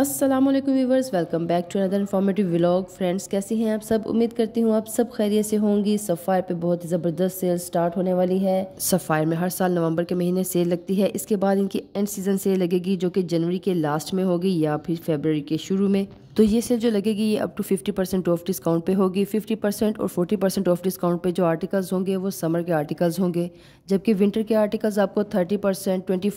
Aslam viewers welcome back to another informative vlog friends कैसे हैं आप सब उम्मीद करती हूँ आप सब खैरियत से होंगी सफ़ायर पे बहुत ही ज़बरदस्त सेल स्टार्ट होने वाली है सफ़ायर में हर साल नवंबर के महीने सेल लगती है इसके बाद इनकी एंड सीज़न सेल लगेगी जो कि जनवरी के लास्ट में होगी या फिर फेबररी के शुरू में तो ये सेल जो लगेगी ये up to 50 percent off discount पे होगी 50 परसेंट और 40 परसेंट ऑफ डिस्काउंट पे जो आर्टिकल्स होंगे वो समर के आर्टिकल्स होंगे जबकि विंटर के आर्टिकल्स आपको 30 परसेंट ट्वेंटी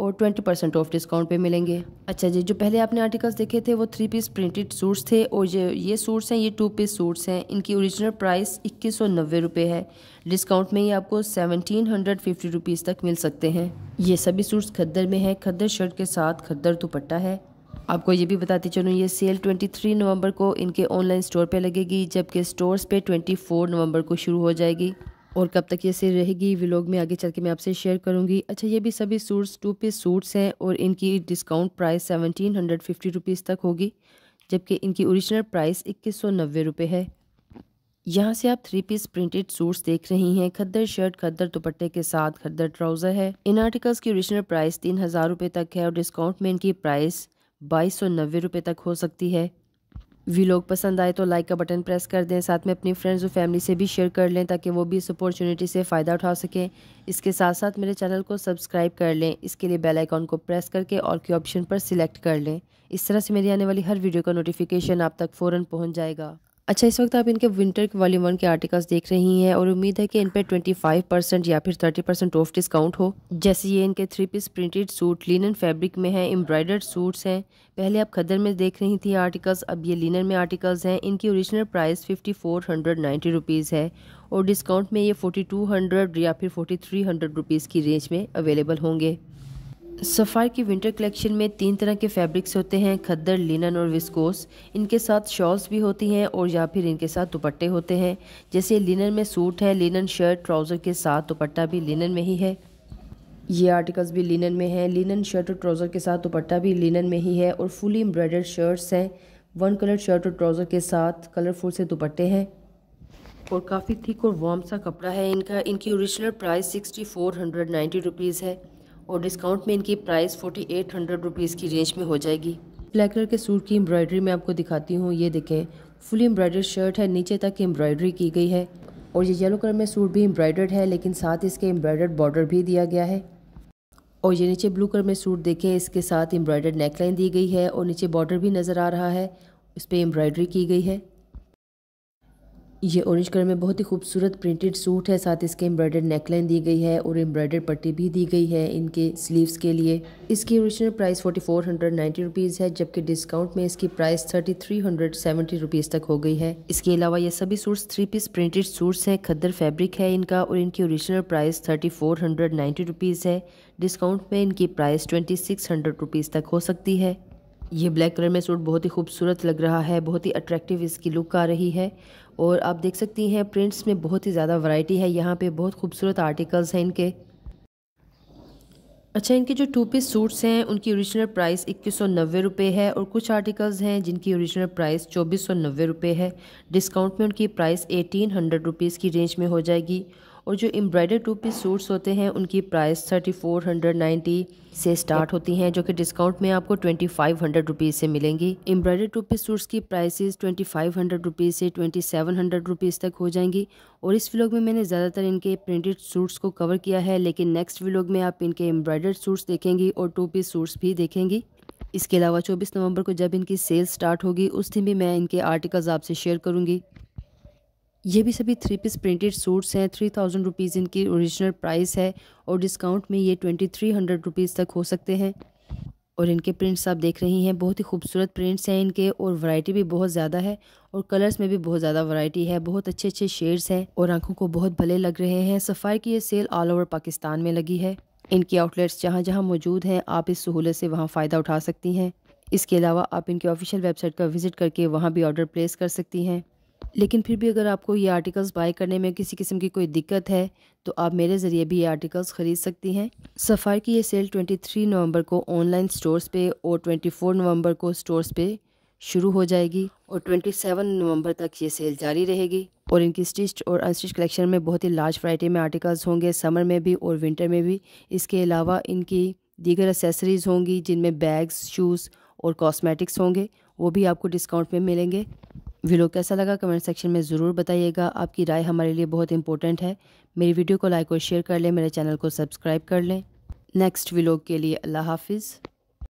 और ट्वेंटी परसेंट ऑफ डिस्काउंट पे मिलेंगे अच्छा जी जो पहले आपने आर्टिकल्स देखे थे वो थ्री पीस प्रिंटेड सूट्स थे और ये ये सूट्स हैं ये टू पीस सूट्स हैं इनकी ओरिजिनल प्राइस इक्कीस सौ नब्बे रुपये है डिस्काउंट में ये आपको सेवनटीन हंड्रेड फिफ्टी रुपीज़ तक मिल सकते हैं ये सभी सूट्स खद्दर में है खद्दर शर्ट के साथ खद्दर दुपट्टा है आपको ये भी बताते चलूँ ये सेल 23 नवंबर को इनके ऑनलाइन स्टोर पे लगेगी जबकि स्टोर्स पे 24 नवंबर को शुरू हो जाएगी और कब तक ये सेल रहेगी व्लॉग में आगे चल के मैं आपसे शेयर करूँगी अच्छा ये भी सभी सूट्स टू पीस सूट्स हैं और इनकी discount price seventeen hundred fifty rupees तक होगी जबकि इनकी ओरिजिनल प्राइस इक्कीस सौ नब्बे रुपये है यहाँ से आप थ्री पीस प्रिंटेड सूट्स देख रही हैं खद्दर शर्ट खद्दर दुपट्टे के साथ खद्दर ट्राउज़र है इन आर्टिकल्स की ओरिजिनल प्राइस तीन हज़ार रुपये तक है और डिस्काउंट में इनकी प्राइस बाईस सौ नब्बे रुपये तक हो सकती है वीलॉग पसंद आए तो लाइक का बटन प्रेस कर दें साथ में अपनी फ्रेंड्स और फैमिली से भी शेयर कर लें ताकि वो भी इस अपॉर्चुनिटी से फ़ायदा उठा सकें इसके साथ साथ मेरे चैनल को सब्सक्राइब कर लें इसके लिए बेल आइकॉन को प्रेस करके और के ऑप्शन पर सिलेक्ट कर लें इस तरह से मेरी आने वाली हर वीडियो का नोटिफिकेशन आप तक फ़ौर पहुँच जाएगा अच्छा इस वक्त आप इनके विंटर के वॉल्यूम वन के आर्टिकल्स देख रही हैं और उम्मीद है कि इन पर ट्वेंटी फाइव परसेंट या फिर थर्टी परसेंट ऑफ डिस्काउंट हो जैसे ये इनके three piece printed suit linen fabric में हैं एम्ब्रॉयडर्ड सूट्स हैं पहले आप खदर में देख रही थी आर्टिकल्स अब ये लिनन में आर्टिकल्स हैं इनकी original price fifty four hundred ninety rupees है और डिस्काउंट में ये फोर्टी टू हंड्रेड या फिर फोर्टी थ्री हंड्रेड रुपीज़ की रेंज में अवेलेबल होंगे सफ़ार की विंटर कलेक्शन में तीन तरह के फैब्रिक्स होते हैं खद्दर लिनन और विस्कोस इनके साथ शॉल्स भी होती हैं और या फिर इनके साथ दुपट्टे होते हैं जैसे लिनन में सूट है लिनन शर्ट ट्राउज़र के साथ दुपट्टा भी लिनन में ही है ये आर्टिकल्स भी लिनन में हैं लिनन शर्ट और ट्राउज़र के साथ दुपट्टा भी लिनन में ही है और फुली एम्ब्रॉयडर्ड शर्ट्स हैं वन कलर शर्ट और ट्राउज़र के साथ कलरफुल से दुपट्टे हैं और काफ़ी थिक और वार्म सा कपड़ा है इनका इनकी original price sixty four hundred ninety rupees है और डिस्काउंट में इनकी price forty eight hundred rupees की रेंज में हो जाएगी ब्लैक कलर के सूट की एम्ब्रॉयडरी मैं आपको दिखाती हूँ ये देखें फुल एम्ब्रॉयडर्ड शर्ट है नीचे तक एम्ब्रॉयडरी की गई है और ये येलो कलर में सूट भी एम्ब्रॉयडर्ड है लेकिन साथ इसके एम्ब्रॉयडर्ड बॉर्डर भी दिया गया है और ये नीचे ब्लू कलर में सूट देखें इसके साथ एम्ब्रॉयडर्ड नेकलाइन दी गई है और नीचे बॉर्डर भी नज़र आ रहा है उस पर एम्ब्रॉयडरी की गई है ये ऑरेंज कलर में बहुत ही खूबसूरत प्रिंटेड सूट है साथ इसके एम्ब्रॉयडर्ड नेकलाइन दी गई है और एम्ब्रॉयडर पट्टी भी दी गई है इनके स्लीव्स के लिए इसकी original price forty four hundred ninety rupees है जबकि डिस्काउंट में इसकी price thirty three hundred seventy rupees तक हो गई है इसके अलावा ये सभी suits three piece printed suits हैं खद्दर फैब्रिक है इनका और इनकी original price thirty four hundred ninety rupees है डिस्काउंट में इनकी price twenty six hundred rupees तक हो सकती है ये ब्लैक कलर में सूट बहुत ही खूबसूरत लग रहा है बहुत ही अट्रैक्टिव इसकी लुक आ रही है और आप देख सकती हैं प्रिंट्स में बहुत ही ज़्यादा वैरायटी है यहाँ पे बहुत खूबसूरत आर्टिकल्स हैं इनके अच्छा इनके जो टू पीस सूट्स हैं उनकी ओरिजिनल प्राइस इक्कीस सौ रुपये है और कुछ आर्टिकल्स हैं जिनकी ओरिजिनल प्राइस चौबीस सौ रुपये है डिस्काउंट में उनकी प्राइस एटीन हंड्रेड रुपीज़ की रेंज में हो जाएगी और जो एम्ब्रॉयडर टू पीस सूट्स होते हैं उनकी price thirty four hundred ninety से स्टार्ट होती हैं जो कि डिस्काउंट में आपको ट्वेंटी फाइव हंड्रेड रुपीज़ से मिलेंगी एम्ब्रॉयडर टू पीस सूट्स की prices twenty five hundred rupees से ट्वेंटी सेवन हंड्रेड रुपीज़ तक हो जाएंगी और इस व्लॉग में मैंने ज़्यादातर इनके प्रिंटेड सूट्स को कवर किया है लेकिन नेक्स्ट व्लॉग में आप इनके एम्ब्रॉयडर्ड सूट्स देखेंगी और टू पीस सूट्स भी देखेंगी इसके अलावा 24 नवंबर को जब इनकी सेल स्टार्ट होगी उस दिन भी मैं इनके आर्टिकल्स आपसे शेयर करूंगी ये भी सभी थ्री पीस प्रिंटेड सूट्स हैं थ्री थाउजेंड रुपीज़ इनकी ओरिजिनल प्राइस है और डिस्काउंट में ये ट्वेंटी थ्री हंड्रेड रुपीज़ तक हो सकते हैं और इनके प्रिंट्स आप देख रही हैं बहुत ही खूबसूरत प्रिंट्स हैं इनके और वैरायटी भी बहुत ज़्यादा है और कलर्स में भी बहुत ज़्यादा वैरायटी है बहुत अच्छे अच्छे शेड्स हैं और आंखों को बहुत भले लग रहे हैं सफ़ाई की ये सेल ऑल ओवर पाकिस्तान में लगी है इनकी आउटलेट्स जहाँ जहाँ मौजूद हैं आप इस सहूलत से वहाँ फ़ायदा उठा सकती हैं इसके अलावा आप इनके ऑफिशियल वेबसाइट का विज़िट करके वहाँ भी ऑर्डर प्लेस कर सकती हैं लेकिन फिर भी अगर आपको ये आर्टिकल्स बाय करने में किसी किस्म की कोई दिक्कत है तो आप मेरे ज़रिए भी ये आर्टिकल्स ख़रीद सकती हैं सफ़ार की ये सेल 23 नवंबर को ऑनलाइन स्टोर्स पे और 24 नवंबर को स्टोर्स पे शुरू हो जाएगी और 27 नवंबर तक ये सेल जारी रहेगी और इनकी स्टिच और अनस्टिच कलेक्शन में बहुत ही लार्ज वाइटी में आर्टिकल्स होंगे समर में भी और विंटर में भी इसके अलावा इनकी दीगर असेसरीज होंगी जिनमें बैग्स शूज़ और कॉस्मेटिक्स होंगे वो भी आपको डिस्काउंट में मिलेंगे वीडियो कैसा लगा कमेंट सेक्शन में ज़रूर बताइएगा आपकी राय हमारे लिए बहुत इंपॉर्टेंट है मेरी वीडियो को लाइक और शेयर कर लें मेरे चैनल को सब्सक्राइब कर लें नेक्स्ट व्लॉग के लिए अल्लाह हाफिज़